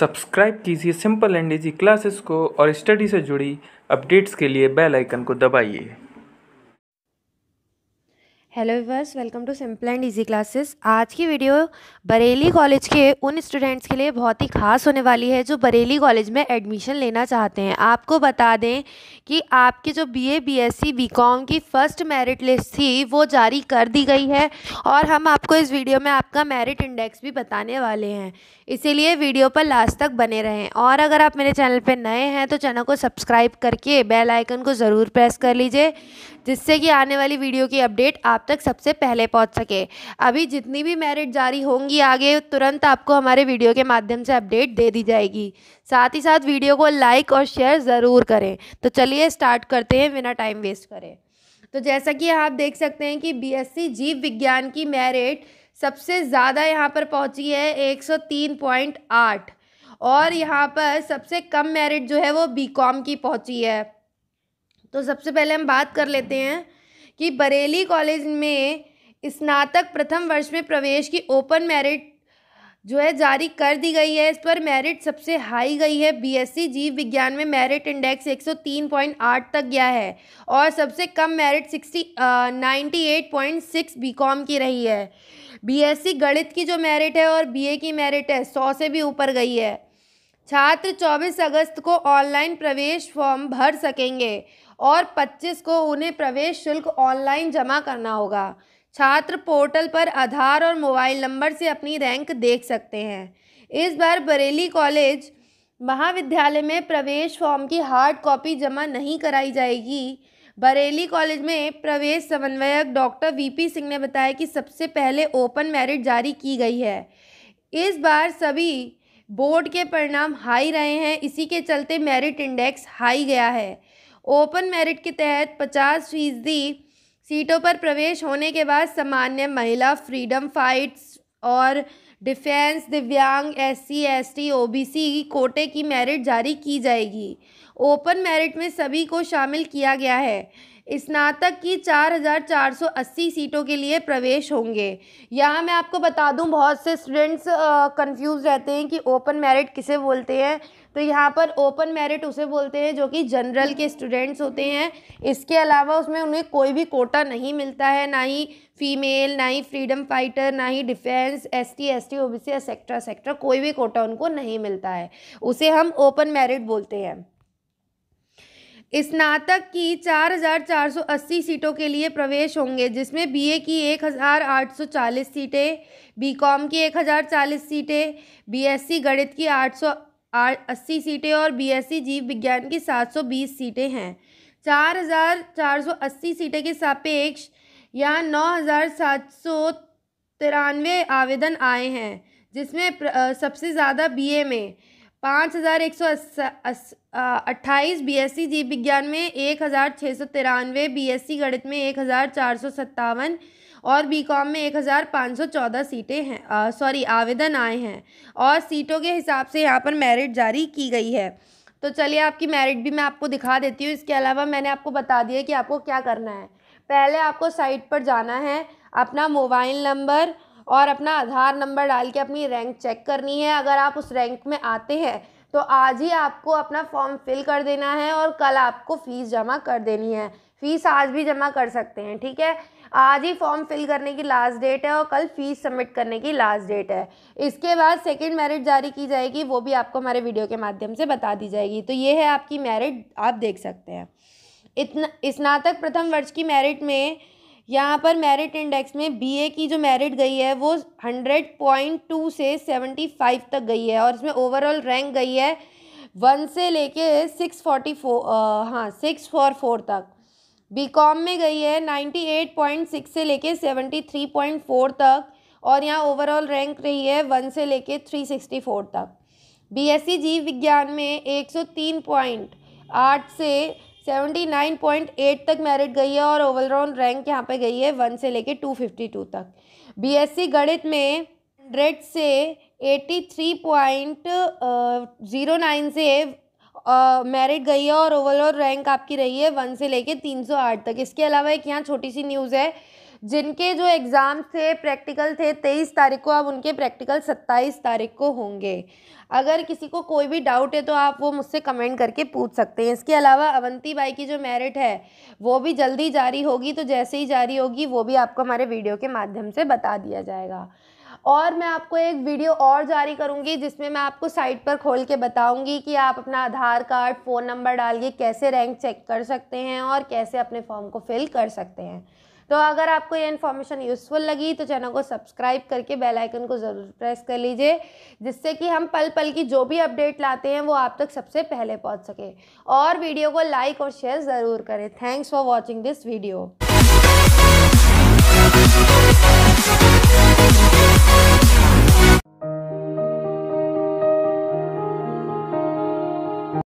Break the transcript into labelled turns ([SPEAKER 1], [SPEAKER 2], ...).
[SPEAKER 1] subscribe कीजिए simple and easy classes को और स्टडी से जुड़ी अपडेट्स के लिए बेल आइकन को दबाइए hello viewers welcome to simple and easy classes आज की वीडियो बरेली कॉलेज के उन स्टूडेंट्स के लिए बहुत ही खास होने वाली है जो बरेली कॉलेज में एडमिशन लेना चाहते हैं आपको बता दें कि आपकी जो बीए बीएससी बीकॉम की फ़र्स्ट मेरिट लिस्ट थी वो जारी कर दी गई है और हम आपको इस वीडियो में आपका मेरिट इंडेक्स भी बताने वाले हैं इसीलिए वीडियो पर लास्ट तक बने रहें और अगर आप मेरे चैनल पर नए हैं तो चैनल को सब्सक्राइब करके बेलाइकन को ज़रूर प्रेस कर लीजिए जिससे कि आने वाली वीडियो की अपडेट आप तक सबसे पहले पहुँच सके अभी जितनी भी मेरिट जारी होंगी आगे तुरंत आपको हमारे वीडियो के माध्यम से अपडेट दे दी जाएगी साथ ही साथ वीडियो को लाइक और शेयर ज़रूर करें तो चलिए स्टार्ट करते हैं बिना टाइम वेस्ट करें तो जैसा कि आप देख सकते हैं कि बी जीव विज्ञान की मेरिट सबसे ज़्यादा यहाँ पर पहुँची है एक और यहाँ पर सबसे कम मेरिट जो है वो बीकॉम की पहुँची है तो सबसे पहले हम बात कर लेते हैं कि बरेली कॉलेज में स्नातक प्रथम वर्ष में प्रवेश की ओपन मेरिट जो है जारी कर दी गई है इस पर मेरिट सबसे हाई गई है बीएससी जीव विज्ञान में मेरिट इंडेक्स 103.8 तक गया है और सबसे कम मेरिट 60 98.6 बीकॉम की रही है बीएससी गणित की जो मेरिट है और बीए की मेरिट है सौ से भी ऊपर गई है छात्र 24 अगस्त को ऑनलाइन प्रवेश फॉर्म भर सकेंगे और 25 को उन्हें प्रवेश शुल्क ऑनलाइन जमा करना होगा छात्र पोर्टल पर आधार और मोबाइल नंबर से अपनी रैंक देख सकते हैं इस बार बरेली कॉलेज महाविद्यालय में प्रवेश फॉर्म की हार्ड कॉपी जमा नहीं कराई जाएगी बरेली कॉलेज में प्रवेश समन्वयक डॉक्टर वीपी सिंह ने बताया कि सबसे पहले ओपन मेरिट जारी की गई है इस बार सभी बोर्ड के परिणाम हाई रहे हैं इसी के चलते मेरिट इंडेक्स हाई गया है ओपन मेरिट के तहत पचास फीसदी सीटों पर प्रवेश होने के बाद सामान्य महिला फ्रीडम फाइट्स और डिफेंस दिव्यांग एससी एसटी ओबीसी कोटे की मेरिट जारी की जाएगी ओपन मेरिट में सभी को शामिल किया गया है स्नातक की 4,480 सीटों के लिए प्रवेश होंगे यहाँ मैं आपको बता दूँ बहुत से स्टूडेंट्स कंफ्यूज रहते हैं कि ओपन मेरिट किसे बोलते हैं तो यहाँ पर ओपन मेरिट उसे बोलते हैं जो कि जनरल के स्टूडेंट्स होते हैं इसके अलावा उसमें उन्हें कोई भी कोटा नहीं मिलता है ना ही फीमेल ना ही फ्रीडम फाइटर ना ही defence S T S T O B C etcetera etcetera कोई भी कोटा उनको नहीं मिलता है उसे हम ओपन मेरिट बोलते हैं स्नातक की 4,480 सीटों के लिए प्रवेश होंगे जिसमें बीए की 1,840 सीटें बीकॉम की 1,040 सीटें बीएससी गणित की 800 अस्सी सीटें और बीएससी जीव विज्ञान की सात सौ बीस सीटें हैं चार हज़ार चार सौ अस्सी सीटें के सापेक्ष यहाँ नौ हज़ार सात सौ तिरानवे आवेदन आए हैं जिसमें सबसे ज़्यादा बीए में पाँच हज़ार एक सौ अट्ठाईस बी एस सी जीव विज्ञान में एक हज़ार छः सौ तिरानवे बी एस सी गणित में एक हज़ार चार सौ सत्तावन और बीकॉम में एक हज़ार पाँच सौ चौदह सीटें हैं सॉरी आवेदन आए हैं और सीटों के हिसाब से यहाँ पर मेरिट जारी की गई है तो चलिए आपकी मेरिट भी मैं आपको दिखा देती हूँ इसके अलावा मैंने आपको बता दिया कि आपको क्या करना है पहले आपको साइट पर जाना है अपना मोबाइल नंबर और अपना आधार नंबर डाल के अपनी रैंक चेक करनी है अगर आप उस रैंक में आते हैं तो आज ही आपको अपना फॉर्म फिल कर देना है और कल आपको फ़ीस जमा कर देनी है फ़ीस आज भी जमा कर सकते हैं ठीक है आज ही फॉर्म फिल करने की लास्ट डेट है और कल फीस सबमिट करने की लास्ट डेट है इसके बाद सेकेंड मैरिट जारी की जाएगी वो भी आपको हमारे वीडियो के माध्यम से बता दी जाएगी तो ये है आपकी मेरिट आप देख सकते हैं इतना स्नातक प्रथम वर्ष की मेरिट में यहाँ पर मेरिट इंडेक्स में बीए की जो मेरिट गई है वो हंड्रेड पॉइंट टू से सेवेंटी फाइव तक गई है और इसमें ओवरऑल रैंक गई है वन से लेके सिक्स फोर्टी फोर हाँ सिक्स फोर फोर तक बीकॉम में गई है नाइन्टी एट पॉइंट सिक्स से लेके सेवेंटी थ्री पॉइंट फोर तक और यहाँ ओवरऑल रैंक रही है वन से लेके थ्री सिक्सटी फोर तक बीएससी e जीव विज्ञान में एक सौ तीन पॉइंट आठ से सेवेंटी नाइन पॉइंट एट तक मेरिट गई है और ओवरऑल रैंक यहाँ पे गई है वन से लेके टू फिफ्टी टू तक बीएससी e गणित में हंड्रेड से eighty three point zero nine से मेरिट गई है और ओवरऑल रैंक आपकी रही है वन से लेके तीन सौ आठ तक इसके अलावा एक यहाँ छोटी सी न्यूज़ है जिनके जो एग्ज़ाम्स थे प्रैक्टिकल थे तेईस तारीख को अब उनके प्रैक्टिकल सत्ताईस तारीख को होंगे अगर किसी को कोई भी डाउट है तो आप वो मुझसे कमेंट करके पूछ सकते हैं इसके अलावा अवंती बाई की जो मेरिट है वो भी जल्दी जारी होगी तो जैसे ही जारी होगी वो भी आपको हमारे वीडियो के माध्यम से बता दिया जाएगा और मैं आपको एक वीडियो और जारी करूँगी जिसमें मैं आपको साइट पर खोल के बताऊँगी कि आप अपना आधार कार्ड फ़ोन नंबर डाल के कैसे रैंक चेक कर सकते हैं और कैसे अपने फॉर्म को फिल कर सकते हैं तो अगर आपको ये इन्फॉर्मेशन यूज़फुल लगी तो चैनल को सब्सक्राइब करके बेल आइकन को ज़रूर प्रेस कर लीजिए जिससे कि हम पल पल की जो भी अपडेट लाते हैं वो आप तक सबसे पहले पहुंच सके और वीडियो को लाइक और शेयर ज़रूर करें thanks for watching this video ¡Se